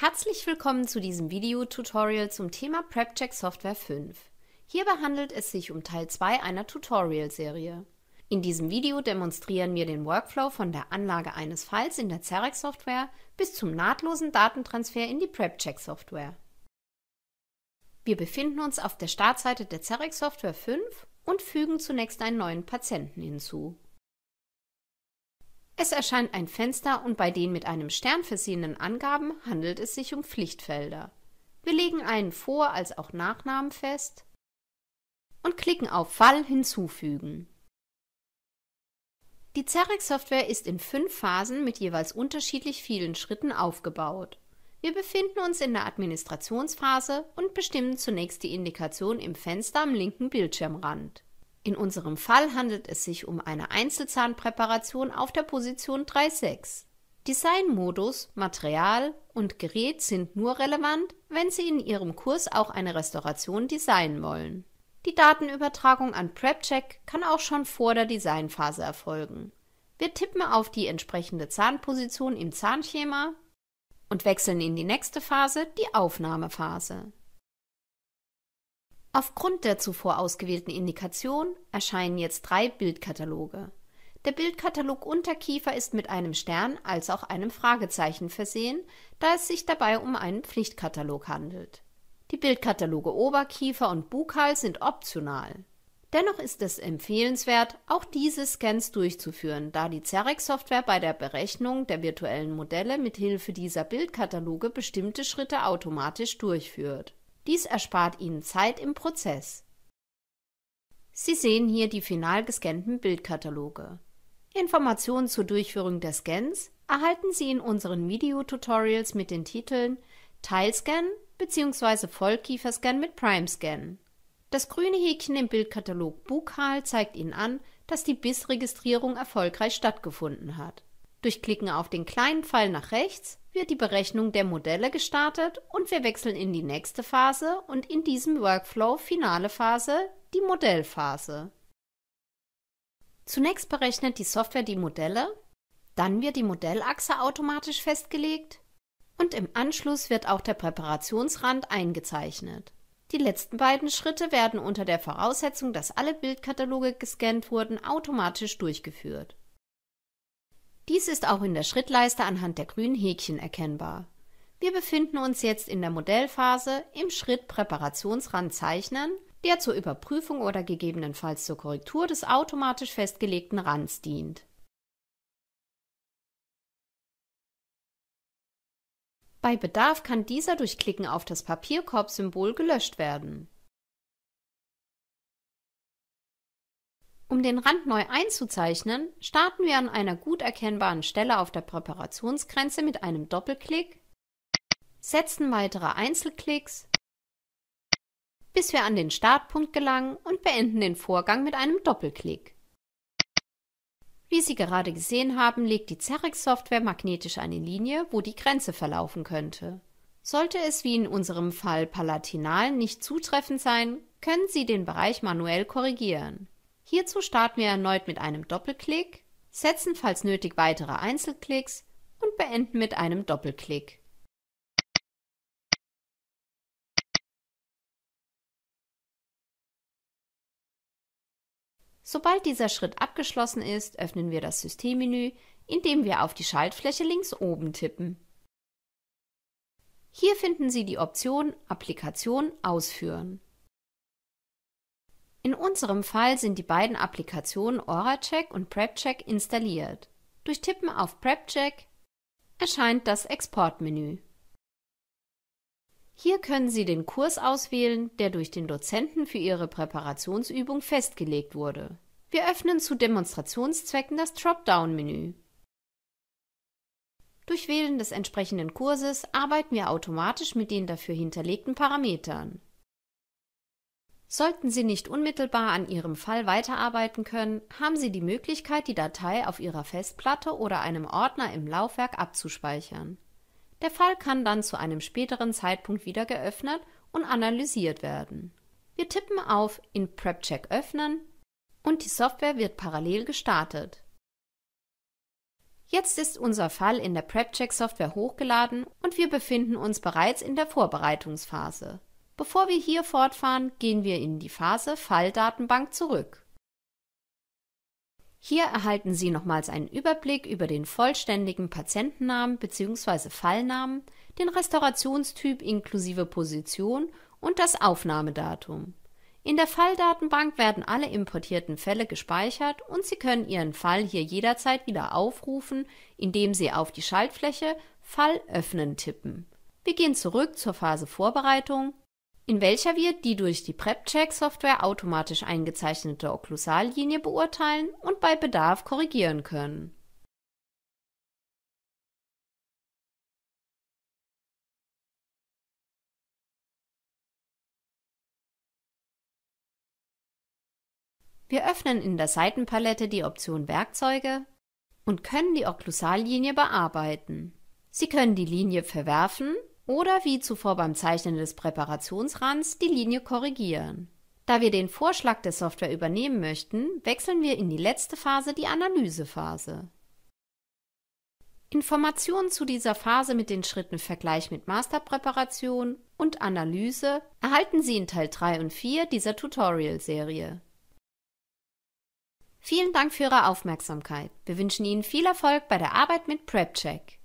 Herzlich willkommen zu diesem Video-Tutorial zum Thema PrepCheck Software 5. Hierbei handelt es sich um Teil 2 einer Tutorial-Serie. In diesem Video demonstrieren wir den Workflow von der Anlage eines Files in der Xerex-Software bis zum nahtlosen Datentransfer in die PrepCheck-Software. Wir befinden uns auf der Startseite der Xerex-Software 5 und fügen zunächst einen neuen Patienten hinzu. Es erscheint ein Fenster und bei den mit einem Stern versehenen Angaben handelt es sich um Pflichtfelder. Wir legen einen Vor- als auch Nachnamen fest und klicken auf Fall hinzufügen. Die Cerex-Software ist in fünf Phasen mit jeweils unterschiedlich vielen Schritten aufgebaut. Wir befinden uns in der Administrationsphase und bestimmen zunächst die Indikation im Fenster am linken Bildschirmrand. In unserem Fall handelt es sich um eine Einzelzahnpräparation auf der Position 3.6. Designmodus, Material und Gerät sind nur relevant, wenn Sie in Ihrem Kurs auch eine Restauration designen wollen. Die Datenübertragung an PrepCheck kann auch schon vor der Designphase erfolgen. Wir tippen auf die entsprechende Zahnposition im Zahnschema und wechseln in die nächste Phase, die Aufnahmephase. Aufgrund der zuvor ausgewählten Indikation erscheinen jetzt drei Bildkataloge. Der Bildkatalog Unterkiefer ist mit einem Stern als auch einem Fragezeichen versehen, da es sich dabei um einen Pflichtkatalog handelt. Die Bildkataloge Oberkiefer und Bukal sind optional. Dennoch ist es empfehlenswert, auch diese Scans durchzuführen, da die Cerex-Software bei der Berechnung der virtuellen Modelle mithilfe dieser Bildkataloge bestimmte Schritte automatisch durchführt. Dies erspart Ihnen Zeit im Prozess. Sie sehen hier die final gescannten Bildkataloge. Informationen zur Durchführung der Scans erhalten Sie in unseren Videotutorials mit den Titeln Teilscan bzw. Vollkieferscan mit Prime-Scan. Das grüne Häkchen im Bildkatalog Bukal zeigt Ihnen an, dass die BIS-Registrierung erfolgreich stattgefunden hat. Durch Klicken auf den kleinen Pfeil nach rechts wird die Berechnung der Modelle gestartet und wir wechseln in die nächste Phase und in diesem Workflow finale Phase, die Modellphase. Zunächst berechnet die Software die Modelle, dann wird die Modellachse automatisch festgelegt und im Anschluss wird auch der Präparationsrand eingezeichnet. Die letzten beiden Schritte werden unter der Voraussetzung, dass alle Bildkataloge gescannt wurden, automatisch durchgeführt. Dies ist auch in der Schrittleiste anhand der grünen Häkchen erkennbar. Wir befinden uns jetzt in der Modellphase im Schritt Präparationsrand zeichnen, der zur Überprüfung oder gegebenenfalls zur Korrektur des automatisch festgelegten Rands dient. Bei Bedarf kann dieser durch Klicken auf das Papierkorb-Symbol gelöscht werden. Um den Rand neu einzuzeichnen, starten wir an einer gut erkennbaren Stelle auf der Präparationsgrenze mit einem Doppelklick, setzen weitere Einzelklicks, bis wir an den Startpunkt gelangen und beenden den Vorgang mit einem Doppelklick. Wie Sie gerade gesehen haben, legt die zerrex software magnetisch eine Linie, wo die Grenze verlaufen könnte. Sollte es wie in unserem Fall palatinal nicht zutreffend sein, können Sie den Bereich manuell korrigieren. Hierzu starten wir erneut mit einem Doppelklick, setzen falls nötig weitere Einzelklicks und beenden mit einem Doppelklick. Sobald dieser Schritt abgeschlossen ist, öffnen wir das Systemmenü, indem wir auf die Schaltfläche links oben tippen. Hier finden Sie die Option Applikation ausführen. In unserem Fall sind die beiden Applikationen AuraCheck und PrepCheck installiert. Durch Tippen auf PrepCheck erscheint das Exportmenü. Hier können Sie den Kurs auswählen, der durch den Dozenten für Ihre Präparationsübung festgelegt wurde. Wir öffnen zu Demonstrationszwecken das Dropdown-Menü. Durch Wählen des entsprechenden Kurses arbeiten wir automatisch mit den dafür hinterlegten Parametern. Sollten Sie nicht unmittelbar an Ihrem Fall weiterarbeiten können, haben Sie die Möglichkeit, die Datei auf Ihrer Festplatte oder einem Ordner im Laufwerk abzuspeichern. Der Fall kann dann zu einem späteren Zeitpunkt wieder geöffnet und analysiert werden. Wir tippen auf in PrepCheck öffnen und die Software wird parallel gestartet. Jetzt ist unser Fall in der PrepCheck Software hochgeladen und wir befinden uns bereits in der Vorbereitungsphase. Bevor wir hier fortfahren, gehen wir in die Phase Falldatenbank zurück. Hier erhalten Sie nochmals einen Überblick über den vollständigen Patientennamen bzw. Fallnamen, den Restaurationstyp inklusive Position und das Aufnahmedatum. In der Falldatenbank werden alle importierten Fälle gespeichert und Sie können Ihren Fall hier jederzeit wieder aufrufen, indem Sie auf die Schaltfläche Fall öffnen tippen. Wir gehen zurück zur Phase Vorbereitung in welcher wir die durch die prepcheck software automatisch eingezeichnete Okklusallinie beurteilen und bei Bedarf korrigieren können. Wir öffnen in der Seitenpalette die Option Werkzeuge und können die Okklusallinie bearbeiten. Sie können die Linie verwerfen oder wie zuvor beim Zeichnen des Präparationsrands die Linie korrigieren. Da wir den Vorschlag der Software übernehmen möchten, wechseln wir in die letzte Phase, die Analysephase. Informationen zu dieser Phase mit den Schritten Vergleich mit Masterpräparation und Analyse erhalten Sie in Teil 3 und 4 dieser Tutorial-Serie. Vielen Dank für Ihre Aufmerksamkeit. Wir wünschen Ihnen viel Erfolg bei der Arbeit mit PrepCheck.